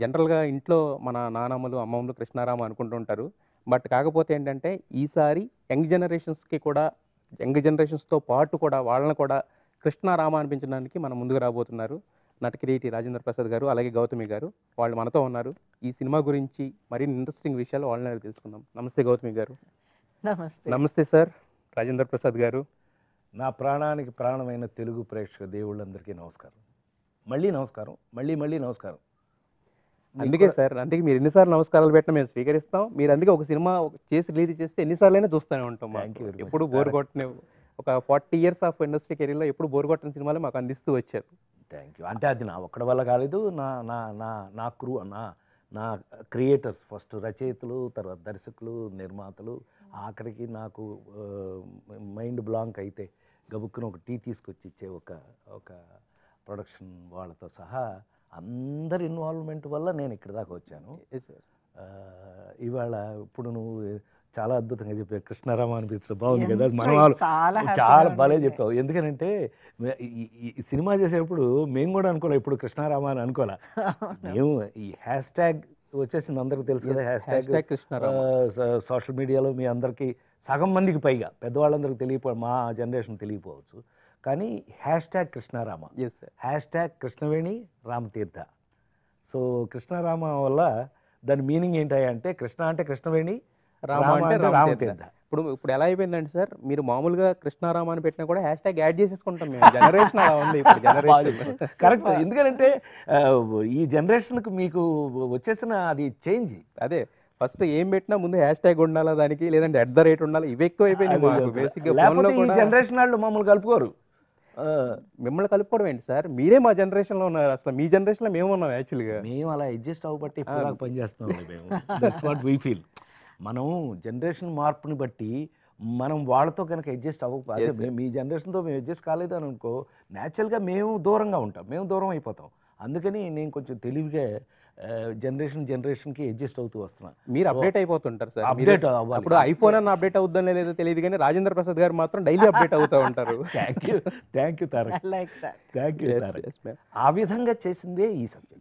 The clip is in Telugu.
జనరల్గా ఇంట్లో మన నానమ్మలు అమ్మమ్మలు కృష్ణారామ అనుకుంటూ ఉంటారు బట్ కాకపోతే ఏంటంటే ఈసారి యంగ్ జనరేషన్స్కి కూడా యంగ్ జనరేషన్స్తో పాటు కూడా వాళ్ళని కూడా కృష్ణారామ అనిపించడానికి మనం ముందుకు రాబోతున్నారు నటకిరీటి రాజేంద్ర ప్రసాద్ గారు అలాగే గౌతమి గారు వాళ్ళు మనతో ఉన్నారు ఈ సినిమా గురించి మరిన్ని ఇంట్రెస్టింగ్ విషయాలు వాళ్ళని తెలుసుకుందాం నమస్తే గౌతమి గారు నమస్తే నమస్తే సార్ రాజేంద్ర ప్రసాద్ గారు నా ప్రాణానికి ప్రాణమైన తెలుగు ప్రేక్షక దేవుళ్ళందరికీ నమస్కారం మళ్ళీ నమస్కారం మళ్ళీ మళ్ళీ నమస్కారం అందుకే సార్ అందుకే మీరు ఎన్నిసార్లు నమస్కారాలు పెట్టిన మేము స్వీకరిస్తాం మీరు అందుకే ఒక సినిమా చేసి రిలీజ్ చేస్తే ఎన్నిసార్లు అయినా చూస్తూనే ఉంటాం ఎప్పుడు బోర్ కొట్టిన ఒక ఫార్టీ ఇయర్స్ ఆఫ్ ఇండస్ట్రీ కెరీర్లో ఎప్పుడు బోర్ కొట్టిన సినిమాలు మాకు అందిస్తూ వచ్చారు థ్యాంక్ యూ అంటే అది నా ఒక్కడి వల్ల కాలేదు నా నా నా నా క్రూ నా నా క్రియేటర్స్ ఫస్ట్ రచయితలు తర్వాత దర్శకులు నిర్మాతలు ఆఖరికి నాకు మైండ్ బ్లాంక్ అయితే గబుక్కును ఒక టీ తీసుకొచ్చి ఇచ్చే ఒక ఒక ప్రొడక్షన్ వాళ్ళతో సహా అందరి ఇన్వాల్వ్మెంట్ వల్ల నేను ఇక్కడ దాకా వచ్చాను ఇవాళ ఇప్పుడు నువ్వు చాలా అద్భుతంగా చెప్పావు కృష్ణారామ అనిపించడం బాగుంది కదా వాళ్ళు చాలా భలే చెప్పావు ఎందుకనంటే సినిమా చేసేటప్పుడు మేము కూడా అనుకోలే ఇప్పుడు కృష్ణారామ అని అనుకోలే మేము ఈ హ్యాష్ ట్యాగ్ వచ్చేసింది అందరికీ తెలుసు కదా హ్యాష్ ట్యాగ్ సోషల్ మీడియాలో మీ అందరికీ సగం మందికి పైగా పెద్దవాళ్ళందరికీ తెలియపో మా జనరేషన్ తెలియపోవచ్చు కానీ hashtag Krishnarama hashtag Krishnaveni Ramatirtha so Krishnarama వల్ల దాని మీనింగ్ ఏంటంటే కృష్ణ అంటే కృష్ణవేణి రామ అంటే రామతీర్థ ఇప్పుడు ఇప్పుడు ఎలా అయిపోయిందంటే సార్ మీరు మామూలుగా కృష్ణారామాన్ని పెట్టినా కూడా హ్యాష్ ట్యాగ్ యాడ్ చేసేసుకుంటాం మేము జనరేషన్ అలా ఉంది ఇప్పుడు జనరేషన్ కరెక్ట్ ఎందుకంటే ఈ జనరేషన్కి మీకు వచ్చేసిన అది చేంజ్ అదే ఫస్ట్ ఏం పెట్టినా ముందు హ్యాష్ ట్యాగ్ ఉండాలా దానికి లేదంటే అట్ ద రేట్ ఉండాలి ఇవి ఎక్కువ అయిపోయినాయి జనరేషన్ వాళ్ళు మమ్మల్ని కలుపుకోరు మిమ్మల్ని కలుపుకోవడం ఏంటి సార్ మీరే మా జనరేషన్ లో ఉన్నారు అసలు మీ జనరేషన్ లో మేము ఉన్నాం యాక్చువల్గా మేము అలా అడ్జస్ట్ అవ్వబట్టి పని చేస్తున్నాం వాట్ వీ ఫీల్ మనం జనరేషన్ మార్పుని బట్టి మనం వాళ్ళతో కనుక అడ్జస్ట్ అవ్వకపోతే మీ జనరేషన్తో మేము అడ్జస్ట్ కాలేదు అని అనుకో న్యాచురల్గా మేము దూరంగా ఉంటాం మేము దూరం అయిపోతాం అందుకని నేను కొంచెం తెలివిగా జనరేషన్ జనరేషన్కి అడ్జస్ట్ అవుతూ వస్తున్నా మీరు అప్డేట్ అయిపోతుంటారు సార్ అప్డేట్ అప్పుడు ఐఫోన్ అన్న అప్డేట్ అవుతుందని లేదో తెలియదు కానీ రాజేంద్ర ప్రసాద్ గారు మాత్రం డైలీ అప్డేట్ అవుతూ ఉంటారు thank you thank you thank you ఆ విధంగా చేసిందే ఈ సబ్జెక్ట్